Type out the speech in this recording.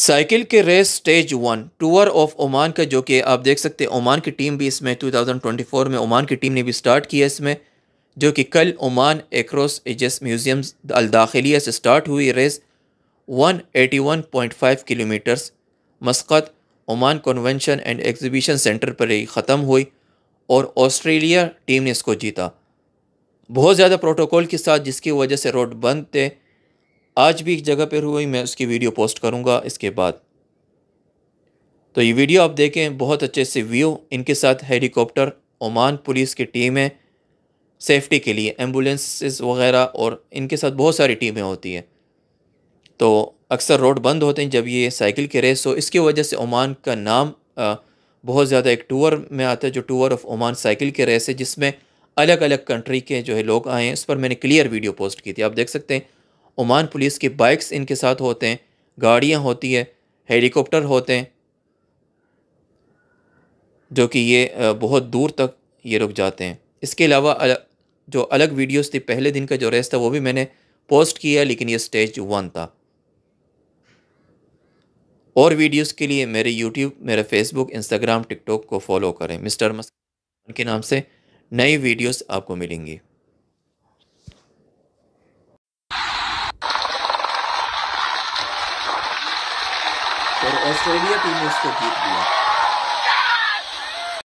cycle के race stage one tour of Oman का जो कि आप देख सकते हैं ओमान की टीम भी इसमें 2024 में ओमान की टीम ने भी स्टार्ट किया इसमें जो कि कल Oman across ages museum Al Dakhiliya से स्टार्ट हुई race 181.5 kilometres Muscat Oman convention and exhibition centre पर ही ख़त्म हुई और ऑस्ट्रेलिया टीम ने इसको जीता बहुत ज़्यादा प्रोटोकॉल के साथ जिसकी वजह से रोड बंद थे आज भी एक जगह पर हुई मैं उसकी वीडियो पोस्ट करूँगा इसके बाद तो ये वीडियो आप देखें बहुत अच्छे से व्यू इनके साथ हेलीकॉप्टर ओमान पुलिस की टीम है सेफ्टी के लिए एम्बुलेंसेस वगैरह और इनके साथ बहुत सारी टीमें होती हैं तो अक्सर रोड बंद होते हैं जब ये साइकिल के रेस हो इसकी वजह से ओमान का नाम बहुत ज़्यादा एक टूर में आता है जो टूर ऑफ ओमान साइकिल के रेस है जिसमें अलग अलग कंट्री के जो है लोग आए हैं उस पर मैंने क्लियर वीडियो पोस्ट की थी आप देख सकते हैं ओमान पुलिस की बाइक्स इनके साथ होते हैं गाड़ियाँ होती है हेलीकॉप्टर होते हैं जो कि ये बहुत दूर तक ये रुक जाते हैं इसके अलावा जो अलग वीडियोस थी पहले दिन का जो रेस था वो भी मैंने पोस्ट किया लेकिन ये स्टेज वन था और वीडियोस के लिए मेरे यूट्यूब मेरे फेसबुक इंस्टाग्राम टिकटॉक को फॉलो करें मिस्टर मस्क के नाम से नई वीडियोस आपको मिलेंगी और ऑस्ट्रेलिया टीम ने उसको जीत लिया